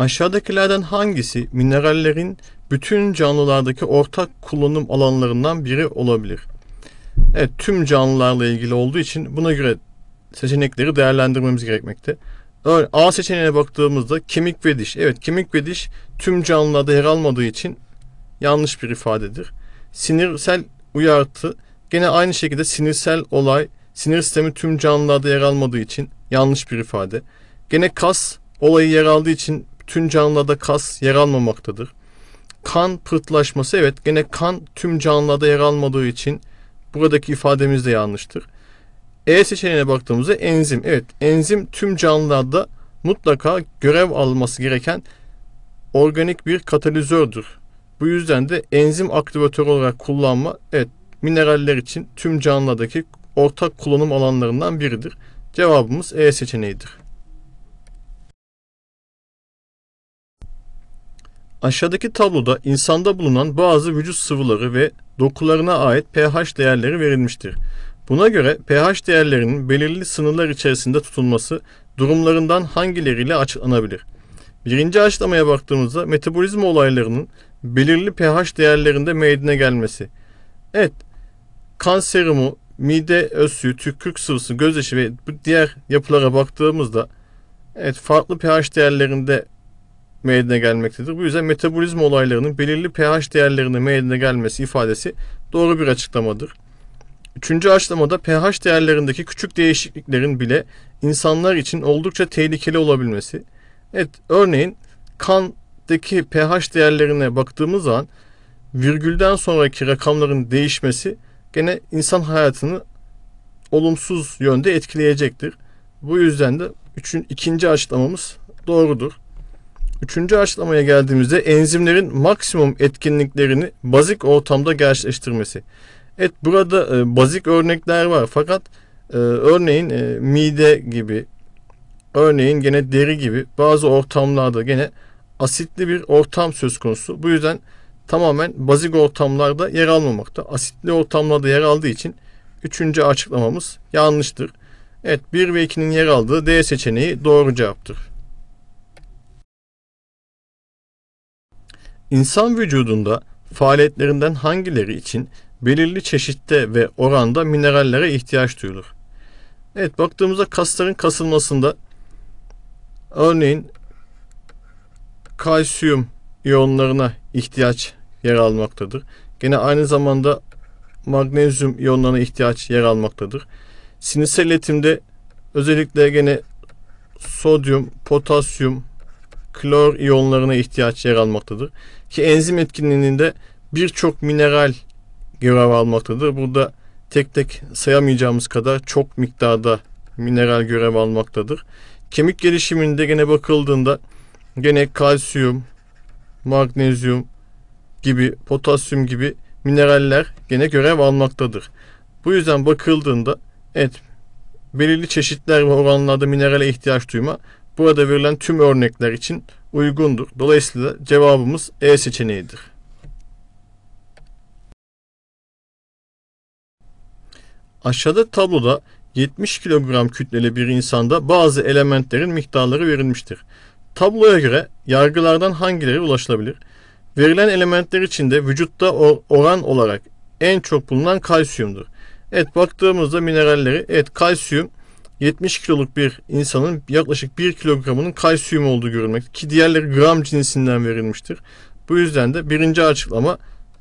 Aşağıdakilerden hangisi minerallerin bütün canlılardaki ortak kullanım alanlarından biri olabilir? Evet, tüm canlılarla ilgili olduğu için buna göre seçenekleri değerlendirmemiz gerekmekte. Örneğin A seçeneğine baktığımızda kemik ve diş. Evet, kemik ve diş tüm canlılarda yer almadığı için yanlış bir ifadedir. Sinirsel uyartı gene aynı şekilde sinirsel olay sinir sistemi tüm canlılarda yer almadığı için yanlış bir ifade. Gene kas olayı yer aldığı için Tüm canlılarda kas yer almamaktadır. Kan pıhtılaşması evet gene kan tüm canlılarda yer almadığı için buradaki ifademiz de yanlıştır. E seçeneğine baktığımızda enzim. Evet enzim tüm canlılarda mutlaka görev alması gereken organik bir katalizördür. Bu yüzden de enzim aktivatörü olarak kullanma evet mineraller için tüm canlıdaki ortak kullanım alanlarından biridir. Cevabımız E seçeneğidir. Aşağıdaki tabloda insanda bulunan bazı vücut sıvıları ve dokularına ait pH değerleri verilmiştir. Buna göre pH değerlerinin belirli sınırlar içerisinde tutulması durumlarından hangileriyle açıklanabilir? Birinci açıklamaya baktığımızda metabolizma olaylarının belirli pH değerlerinde meydana gelmesi. Evet, kan serumu, mide özsüyü, tükürük sıvısı, gözyaşı ve diğer yapılara baktığımızda evet farklı pH değerlerinde meydana gelmektedir. Bu yüzden metabolizma olaylarının belirli pH değerlerine meydana gelmesi ifadesi doğru bir açıklamadır. Üçüncü açıklamada pH değerlerindeki küçük değişikliklerin bile insanlar için oldukça tehlikeli olabilmesi. Evet, örneğin kandaki pH değerlerine baktığımız zaman virgülden sonraki rakamların değişmesi gene insan hayatını olumsuz yönde etkileyecektir. Bu yüzden de üçün, ikinci açıklamamız doğrudur. Üçüncü açıklamaya geldiğimizde enzimlerin maksimum etkinliklerini bazik ortamda gerçekleştirmesi. Evet burada e, bazik örnekler var fakat e, örneğin e, mide gibi, örneğin gene deri gibi bazı ortamlarda gene asitli bir ortam söz konusu. Bu yüzden tamamen bazik ortamlarda yer almamakta. Asitli ortamlarda yer aldığı için üçüncü açıklamamız yanlıştır. Evet 1 ve 2'nin yer aldığı D seçeneği doğru cevaptır. İnsan vücudunda faaliyetlerinden hangileri için belirli çeşitte ve oranda minerallere ihtiyaç duyulur? Evet baktığımızda kasların kasılmasında örneğin kalsiyum iyonlarına ihtiyaç yer almaktadır. Gene aynı zamanda magnezyum iyonlarına ihtiyaç yer almaktadır. Sinirsel iletimde özellikle gene sodyum, potasyum, klor iyonlarına ihtiyaç yer almaktadır ki enzim etkinliğinde birçok mineral görev almaktadır. Burada tek tek sayamayacağımız kadar çok miktarda mineral görev almaktadır. Kemik gelişiminde gene bakıldığında gene kalsiyum, magnezyum gibi, potasyum gibi mineraller gene görev almaktadır. Bu yüzden bakıldığında evet belirli çeşitler ve oranlarda minerale ihtiyaç duyma burada verilen tüm örnekler için uygundur. Dolayısıyla cevabımız E seçeneğidir. Aşağıda tabloda 70 kilogram kütleli bir insanda bazı elementlerin miktarları verilmiştir. Tabloya göre yargılardan hangileri ulaşılabilir? Verilen elementler içinde vücutta oran olarak en çok bulunan kalsiyumdur. Evet baktığımızda mineralleri evet kalsiyum 70 kiloluk bir insanın yaklaşık 1 kilogramının kalsiyum olduğu görülmektedir ki diğerleri gram cinsinden verilmiştir. Bu yüzden de birinci açıklama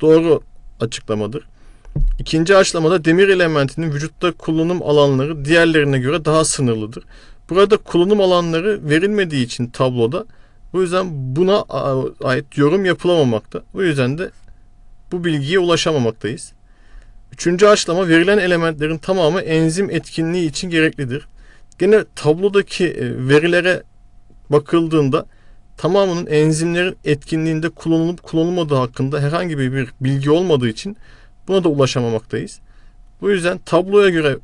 doğru açıklamadır. İkinci açıklamada demir elementinin vücutta kullanım alanları diğerlerine göre daha sınırlıdır. Burada kullanım alanları verilmediği için tabloda bu yüzden buna ait yorum yapılamamakta. Bu yüzden de bu bilgiye ulaşamamaktayız. Üçüncü açlama verilen elementlerin tamamı enzim etkinliği için gereklidir. Gene tablodaki e, verilere bakıldığında tamamının enzimlerin etkinliğinde kullanılıp kullanılmadığı hakkında herhangi bir bilgi olmadığı için buna da ulaşamamaktayız. Bu yüzden tabloya göre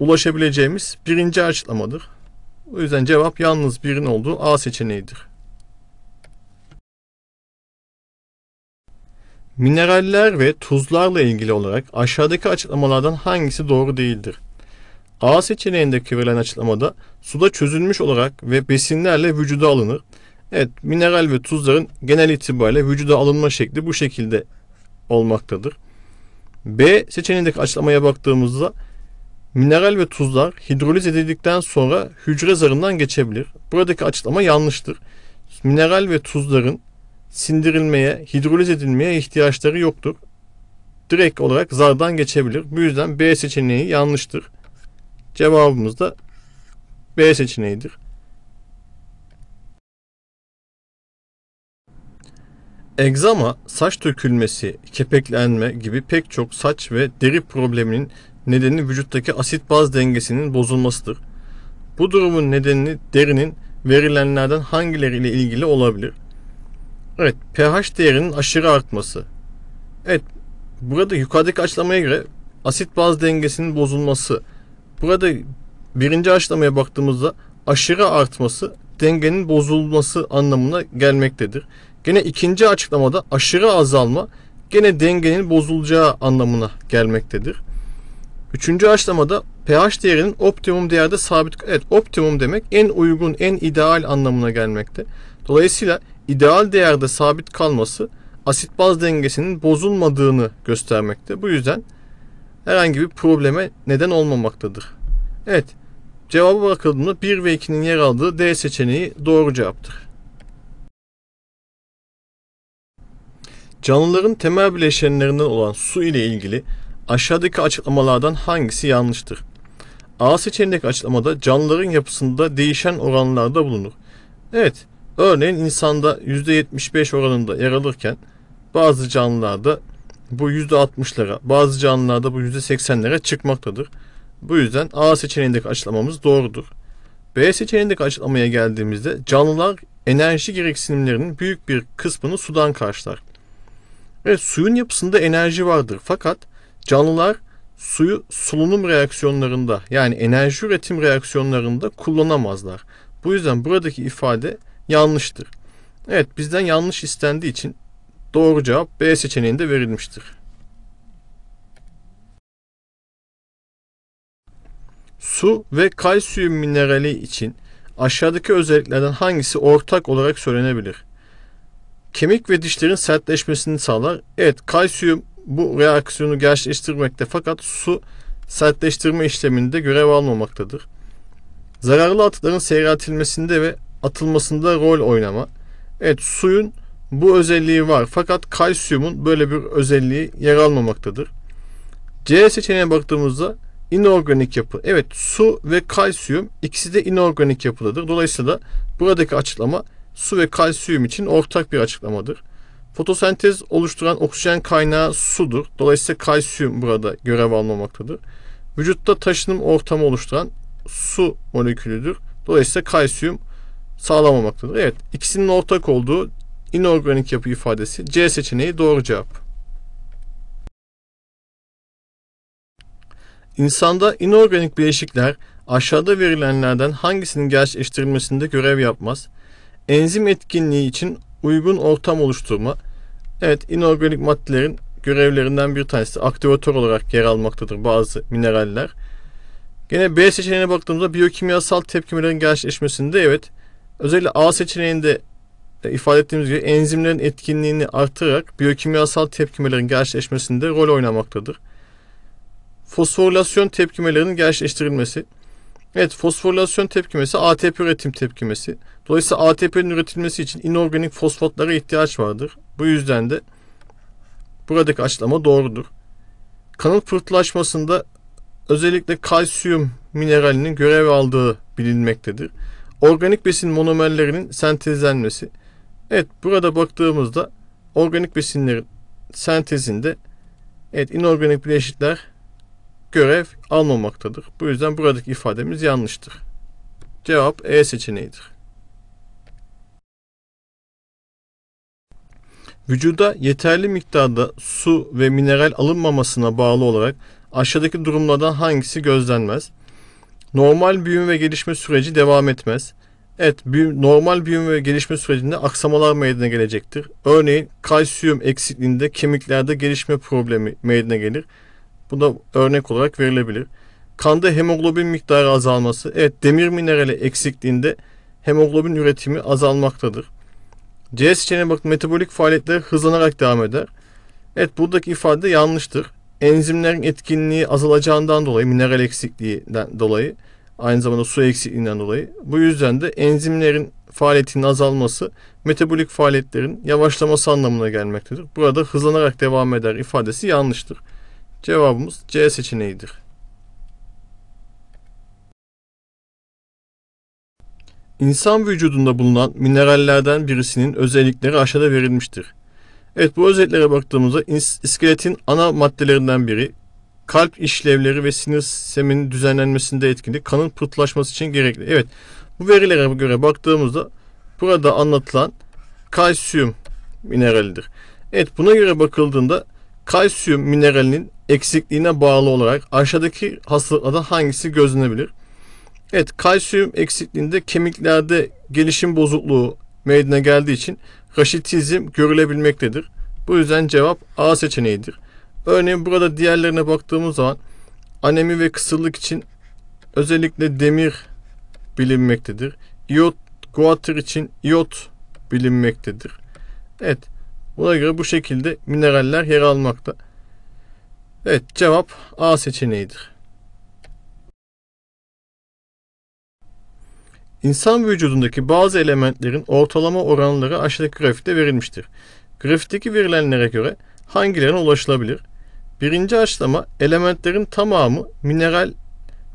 ulaşabileceğimiz birinci açıklamadır. O yüzden cevap yalnız birin olduğu A seçeneğidir. Mineraller ve tuzlarla ilgili olarak aşağıdaki açıklamalardan hangisi doğru değildir? A seçeneğindeki verilen açıklamada suda çözülmüş olarak ve besinlerle vücuda alınır. Evet, mineral ve tuzların genel itibariyle vücuda alınma şekli bu şekilde olmaktadır. B seçeneğindeki açıklamaya baktığımızda mineral ve tuzlar hidroliz edildikten sonra hücre zarından geçebilir. Buradaki açıklama yanlıştır. Mineral ve tuzların sindirilmeye, hidroliz edilmeye ihtiyaçları yoktur. Direkt olarak zardan geçebilir. Bu yüzden B seçeneği yanlıştır. Cevabımız da B seçeneğidir. Egzama, saç dökülmesi, kepeklenme gibi pek çok saç ve deri probleminin nedeni vücuttaki asit baz dengesinin bozulmasıdır. Bu durumun nedeni derinin verilenlerden hangileriyle ilgili olabilir? Evet, pH değerinin aşırı artması. Evet, burada yukarıdaki açıklamaya göre asit baz dengesinin bozulması. Burada birinci açıklamaya baktığımızda aşırı artması dengenin bozulması anlamına gelmektedir. Gene ikinci açıklamada aşırı azalma gene dengenin bozulacağı anlamına gelmektedir. Üçüncü açıklamada pH değerinin optimum değerde sabit. Evet optimum demek en uygun, en ideal anlamına gelmekte. Dolayısıyla ideal değerde sabit kalması asit baz dengesinin bozulmadığını göstermekte. Bu yüzden herhangi bir probleme neden olmamaktadır. Evet, cevabı bakıldığında 1 ve 2'nin yer aldığı D seçeneği doğru cevaptır. Canlıların temel bileşenlerinden olan su ile ilgili aşağıdaki açıklamalardan hangisi yanlıştır? A seçeneğindeki açıklamada canlıların yapısında değişen oranlarda bulunur. Evet, Örneğin insanda %75 oranında yer alırken bazı canlılarda bu %60'lara, bazı canlılarda bu %80'lere çıkmaktadır. Bu yüzden A seçeneğindeki açıklamamız doğrudur. B seçeneğindeki açıklamaya geldiğimizde canlılar enerji gereksinimlerinin büyük bir kısmını sudan karşılar. Evet suyun yapısında enerji vardır fakat canlılar suyu solunum reaksiyonlarında yani enerji üretim reaksiyonlarında kullanamazlar. Bu yüzden buradaki ifade yanlıştır. Evet bizden yanlış istendiği için doğru cevap B seçeneğinde verilmiştir. Su ve kalsiyum minerali için aşağıdaki özelliklerden hangisi ortak olarak söylenebilir? Kemik ve dişlerin sertleşmesini sağlar. Evet kalsiyum bu reaksiyonu gerçekleştirmekte fakat su sertleştirme işleminde görev almamaktadır. Zararlı atıkların seyreltilmesinde ve atılmasında rol oynama. Evet suyun bu özelliği var fakat kalsiyumun böyle bir özelliği yer almamaktadır. C seçeneğine baktığımızda inorganik yapı. Evet su ve kalsiyum ikisi de inorganik yapıdadır. Dolayısıyla buradaki açıklama su ve kalsiyum için ortak bir açıklamadır. Fotosentez oluşturan oksijen kaynağı sudur. Dolayısıyla kalsiyum burada görev almamaktadır. Vücutta taşınım ortamı oluşturan su molekülüdür. Dolayısıyla kalsiyum sağlamamaktadır. Evet, ikisinin ortak olduğu inorganik yapı ifadesi C seçeneği doğru cevap. İnsanda inorganik bileşikler aşağıda verilenlerden hangisinin gerçekleştirilmesinde görev yapmaz? Enzim etkinliği için uygun ortam oluşturma. Evet, inorganik maddelerin görevlerinden bir tanesi aktivatör olarak yer almaktadır bazı mineraller. Gene B seçeneğine baktığımızda biyokimyasal tepkimelerin gerçekleşmesinde evet Özellikle A seçeneğinde e, ifade ettiğimiz gibi enzimlerin etkinliğini artırarak biyokimyasal tepkimelerin gerçekleşmesinde rol oynamaktadır. Fosforilasyon tepkimelerinin gerçekleştirilmesi. Evet, fosforilasyon tepkimesi ATP üretim tepkimesi. Dolayısıyla ATP'nin üretilmesi için inorganik fosfatlara ihtiyaç vardır. Bu yüzden de buradaki açıklama doğrudur. Kanın pıhtılaşmasında özellikle kalsiyum mineralinin görev aldığı bilinmektedir. Organik besin monomerlerinin sentezlenmesi. Evet burada baktığımızda organik besinlerin sentezinde evet inorganik bileşikler görev almamaktadır. Bu yüzden buradaki ifademiz yanlıştır. Cevap E seçeneğidir. Vücuda yeterli miktarda su ve mineral alınmamasına bağlı olarak aşağıdaki durumlardan hangisi gözlenmez? Normal büyüme ve gelişme süreci devam etmez. Evet, normal büyüme ve gelişme sürecinde aksamalar meydana gelecektir. Örneğin kalsiyum eksikliğinde kemiklerde gelişme problemi meydana gelir. Bu da örnek olarak verilebilir. Kanda hemoglobin miktarı azalması. Evet, demir minerali eksikliğinde hemoglobin üretimi azalmaktadır. C seçeneğine bakın metabolik faaliyetler hızlanarak devam eder. Evet buradaki ifade yanlıştır enzimlerin etkinliği azalacağından dolayı, mineral eksikliğinden dolayı, aynı zamanda su eksikliğinden dolayı. Bu yüzden de enzimlerin faaliyetinin azalması metabolik faaliyetlerin yavaşlaması anlamına gelmektedir. Burada hızlanarak devam eder ifadesi yanlıştır. Cevabımız C seçeneğidir. İnsan vücudunda bulunan minerallerden birisinin özellikleri aşağıda verilmiştir. Evet bu özetlere baktığımızda iskeletin ana maddelerinden biri kalp işlevleri ve sinir sisteminin düzenlenmesinde etkili, kanın pıhtılaşması için gerekli. Evet bu verilere göre baktığımızda burada anlatılan kalsiyum mineralidir. Evet buna göre bakıldığında kalsiyum mineralinin eksikliğine bağlı olarak aşağıdaki hastalıklardan hangisi gözlenebilir? Evet kalsiyum eksikliğinde kemiklerde gelişim bozukluğu meydana geldiği için raşitizm görülebilmektedir. Bu yüzden cevap A seçeneğidir. Örneğin burada diğerlerine baktığımız zaman anemi ve kısırlık için özellikle demir bilinmektedir. İyot guatr için iot bilinmektedir. Evet. Buna göre bu şekilde mineraller yer almakta. Evet cevap A seçeneğidir. İnsan vücudundaki bazı elementlerin ortalama oranları aşağıdaki grafikte verilmiştir. Grafikteki verilenlere göre hangilerine ulaşılabilir? Birinci açlama elementlerin tamamı mineral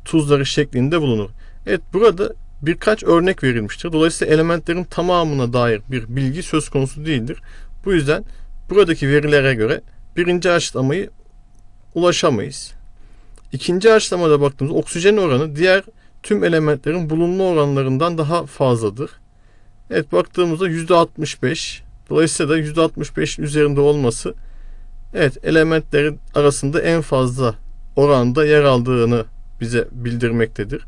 tuzları şeklinde bulunur. Evet burada birkaç örnek verilmiştir. Dolayısıyla elementlerin tamamına dair bir bilgi söz konusu değildir. Bu yüzden buradaki verilere göre birinci açlamayı ulaşamayız. İkinci açlamada baktığımızda oksijen oranı diğer tüm elementlerin bulunma oranlarından daha fazladır. Evet baktığımızda %65 dolayısıyla da %65'in üzerinde olması evet elementlerin arasında en fazla oranda yer aldığını bize bildirmektedir.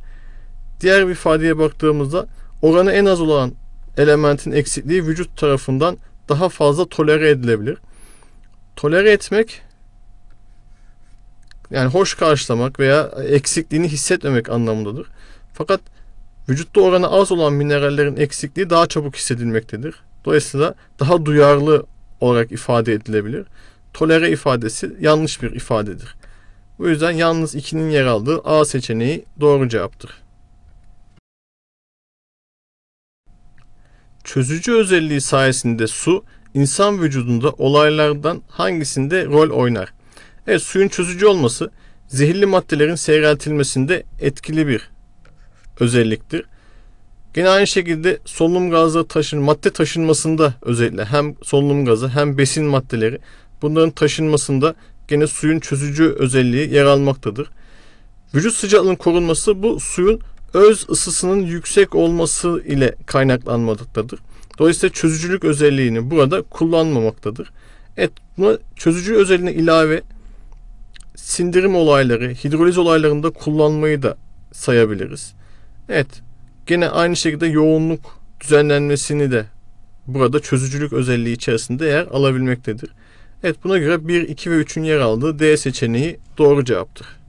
Diğer bir ifadeye baktığımızda oranı en az olan elementin eksikliği vücut tarafından daha fazla tolere edilebilir. Tolere etmek yani hoş karşılamak veya eksikliğini hissetmemek anlamındadır. Fakat vücutta oranı az olan minerallerin eksikliği daha çabuk hissedilmektedir. Dolayısıyla daha duyarlı olarak ifade edilebilir. Tolere ifadesi yanlış bir ifadedir. Bu yüzden yalnız 2'nin yer aldığı A seçeneği doğru cevaptır. Çözücü özelliği sayesinde su insan vücudunda olaylardan hangisinde rol oynar? Evet suyun çözücü olması zehirli maddelerin seyreltilmesinde etkili bir özelliktir. Gene aynı şekilde solunum gazı taşın madde taşınmasında özellikle hem solunum gazı hem besin maddeleri bunların taşınmasında gene suyun çözücü özelliği yer almaktadır. Vücut sıcaklığının korunması bu suyun öz ısısının yüksek olması ile kaynaklanmaktadır. Dolayısıyla çözücülük özelliğini burada kullanmamaktadır. Evet buna çözücü özelliğine ilave sindirim olayları, hidroliz olaylarında kullanmayı da sayabiliriz. Evet, gene aynı şekilde yoğunluk düzenlenmesini de burada çözücülük özelliği içerisinde yer alabilmektedir. Evet buna göre 1, 2 ve 3'ün yer aldığı D seçeneği doğru cevaptır.